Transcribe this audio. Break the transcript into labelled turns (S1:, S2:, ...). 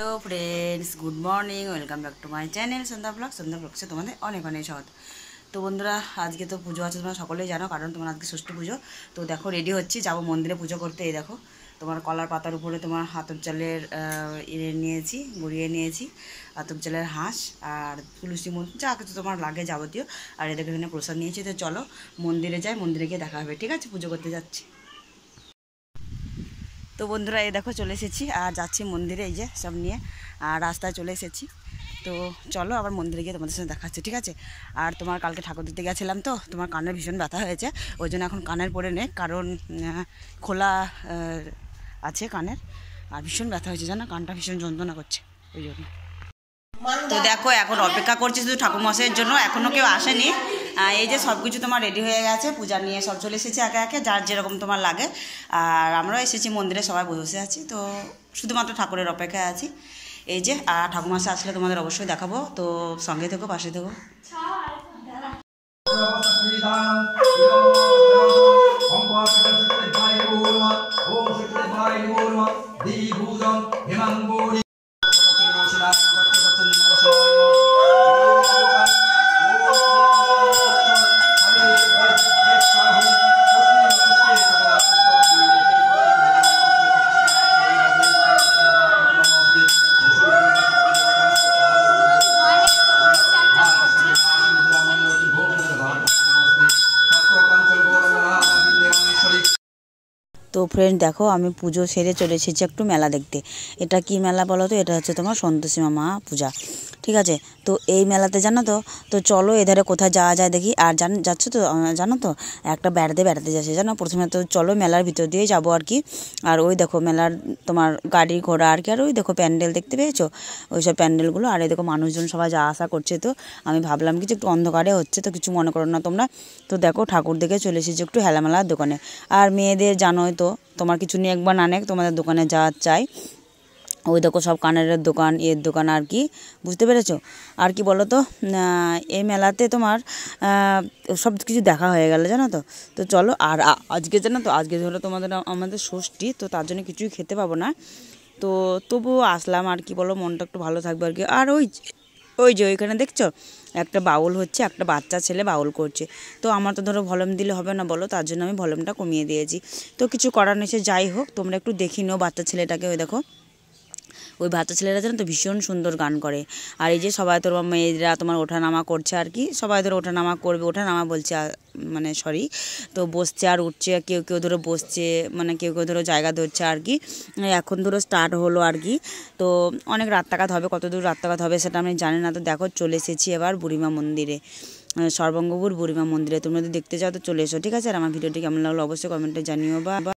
S1: hello friends good morning welcome back to my channel Sandhya blog Sandhya ব্লগসে তোমাদের অনেক অনেক সৎ তো বন্ধুরা আজকে তো পুজো আছে তোমরা সকলেই জানো কারণ তোমার আজকে ষষ্ঠী পুজো তো দেখো রেডি হচ্ছি যাবো মন্দিরে পুজো করতে এই দেখো তোমার কলার পাতার উপরে তোমার হাতব চালের ইয়ে নিয়েছি গড়িয়ে নিয়েছি হাতব চালের হাঁস আর তুলসী মন যা কিছু তোমার লাগে যাবতীয় আর এদেরকে এখানে প্রসাদ নিয়েছি তো চলো মন্দিরে যাই মন্দিরে গিয়ে দেখা হবে ঠিক আছে পুজো করতে যাচ্ছি তো বন্ধুরা এই দেখো চলে এসেছি আর যাচ্ছি মন্দিরে এই যে সব নিয়ে আর রাস্তায় চলে এসেছি তো চলো আবার মন্দিরে গিয়ে তোমাদের সাথে দেখাচ্ছি ঠিক আছে আর তোমার কালকে ঠাকুর দিতে গেছিলাম তো তোমার কানের ভীষণ ব্যথা হয়েছে ওই জন্য এখন কানের পরে নে কারণ খোলা আছে কানের আর ভীষণ ব্যথা হয়েছে জানো কানটা ভীষণ যন্ত্রণা করছে ওই জন্য তো দেখো এখন অপেক্ষা করছি শুধু ঠাকুর মশাইয়ের জন্য এখনও কেউ আসেনি এই যে সব কিছু তোমার রেডি হয়ে গেছে পূজা নিয়ে সব চলে এসেছে একে একে যার যেরকম তোমার লাগে আর আমরাও এসেছি মন্দিরে সবাই বসে আছি তো শুধুমাত্র ঠাকুরের অপেক্ষায় আছি এই যে আর ঠাকুমাশা আসলে তোমাদের অবশ্যই দেখাবো তো সঙ্গে থেকো পাশে থেকো তো ফ্রেন্ড দেখো আমি পুজো সেরে চলে এসেছি একটু মেলা দেখতে এটা কি মেলা বলো তো এটা হচ্ছে তোমার সন্তোষী মামা পূজা ঠিক আছে তো এই মেলাতে জানো তো তো চলো এধারে কোথায় যাওয়া যায় দেখি আর জান যাচ্ছ তো জানো তো একটা বেড়াতে বেড়াতে যাচ্ছে জানো প্রথমে তো চলো মেলার ভিতর দিয়ে যাবো আর কি আর ওই দেখো মেলার তোমার গাড়ি ঘোড়া আর কি আর ওই দেখো প্যান্ডেল দেখতে পেয়েছো ওই সব প্যান্ডেলগুলো আর এই দেখো মানুষজন সবাই যাওয়া আসা করছে তো আমি ভাবলাম কিছু একটু অন্ধকারে হচ্ছে তো কিছু মনে করো না তোমরা তো দেখো ঠাকুর দেখে চলে এসেছি একটু হেলামেলার দোকানে আর মেয়েদের জানোই তো তোমার কিছু নিয়ে একবার না নেক তোমাদের দোকানে যা চাই ওই দেখো সব কানের দোকান এর দোকান আর কি বুঝতে পেরেছো আর কি বলো তো এই মেলাতে তোমার সব কিছু দেখা হয়ে গেল জানো তো তো চলো আর আজকে জানো তো আজকে ধরো তোমাদের আমাদের ষষ্ঠী তো তার জন্য কিছুই খেতে পাবো না তো তবু আসলাম আর কি বলো মনটা একটু ভালো থাকবে আর কি আর ওই ওই যে ওইখানে দেখছো একটা বাউল হচ্ছে একটা বাচ্চা ছেলে বাউল করছে তো আমার তো ধরো ভলিউম দিলে হবে না বলো তার জন্য আমি ভলিউমটা কমিয়ে দিয়েছি তো কিছু করার নেছে যাই হোক তোমরা একটু দেখি নিও বাচ্চা ছেলেটাকে ওই দেখো ওই বাচ্চা ছেলেরা যেন তো ভীষণ সুন্দর গান করে আর এই যে সবাই তোর মেয়েরা তোমার ওঠানামা করছে আর কি সবাই ধরো ওঠানামা করবে ওঠানামা বলছে মানে সরি তো বসছে আর উঠছে কেউ কেউ ধরো বসছে মানে কেউ কেউ ধরো জায়গা ধরছে আর কি এখন ধরো স্টার্ট হলো আর কি তো অনেক রাত হবে কত দূর রাত হবে সেটা আমি জানি না তো দেখো চলে এসেছি এবার বুড়িমা মন্দিরে সর্বঙ্গপুর বুড়িমা মন্দিরে তোমরা যদি দেখতে চাও তো চলে এসো ঠিক আছে আর আমার ভিডিওটি কেমন লাগলো অবশ্যই কমেন্টে জানিও বা